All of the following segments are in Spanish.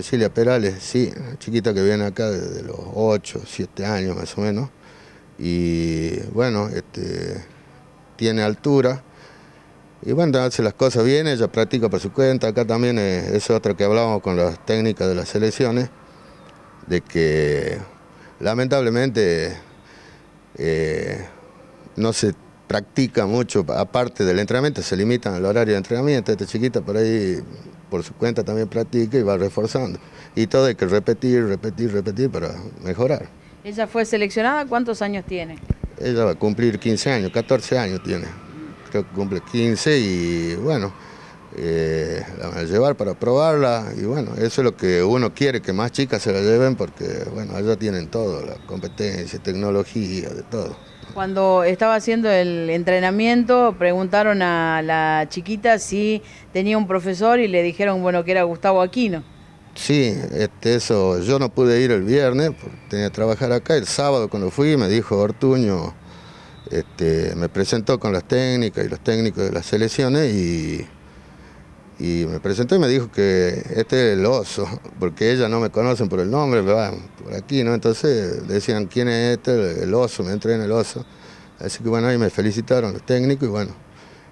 Cecilia Perales, sí, chiquita que viene acá desde los 8, 7 años más o menos. Y bueno, este, tiene altura. Y bueno, hace las cosas bien, ella practica por su cuenta. Acá también eh, es, otra que hablamos con las técnicas de las selecciones, de que lamentablemente eh, no se practica mucho, aparte del entrenamiento, se limitan al horario de entrenamiento, esta chiquita por ahí por su cuenta también practica y va reforzando. Y todo hay que repetir, repetir, repetir para mejorar. ¿Ella fue seleccionada? ¿Cuántos años tiene? Ella va a cumplir 15 años, 14 años tiene. Creo que cumple 15 y bueno, eh, la van a llevar para probarla y bueno, eso es lo que uno quiere, que más chicas se la lleven porque bueno, ellas tienen todo, la competencia, tecnología, de todo. Cuando estaba haciendo el entrenamiento, preguntaron a la chiquita si tenía un profesor y le dijeron, bueno, que era Gustavo Aquino. Sí, este, eso, yo no pude ir el viernes, tenía que trabajar acá. El sábado cuando fui me dijo Ortuño, este, me presentó con las técnicas y los técnicos de las selecciones y y me presentó y me dijo que este es el oso, porque ellas no me conocen por el nombre, van por aquí, ¿no? Entonces decían, ¿quién es este? El oso, me entré en el oso. Así que bueno, ahí me felicitaron los técnicos y bueno,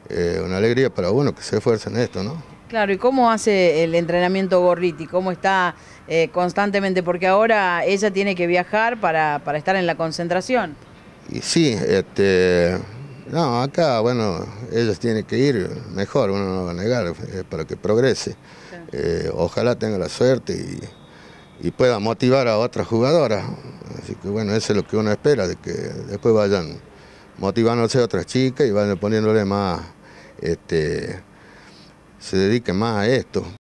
eh, una alegría para uno que se esfuerza en esto, ¿no? Claro, ¿y cómo hace el entrenamiento Gorriti? ¿Cómo está eh, constantemente? Porque ahora ella tiene que viajar para, para estar en la concentración. Y sí, este, no, acá, bueno, ellos tienen que ir mejor, uno no va a negar, para que progrese. Eh, ojalá tenga la suerte y, pueda motivar a otras jugadoras. Así que bueno, eso es lo que uno espera, de que después vayan motivándose a otras chicas y vayan poniéndole más, este, se dediquen más a esto.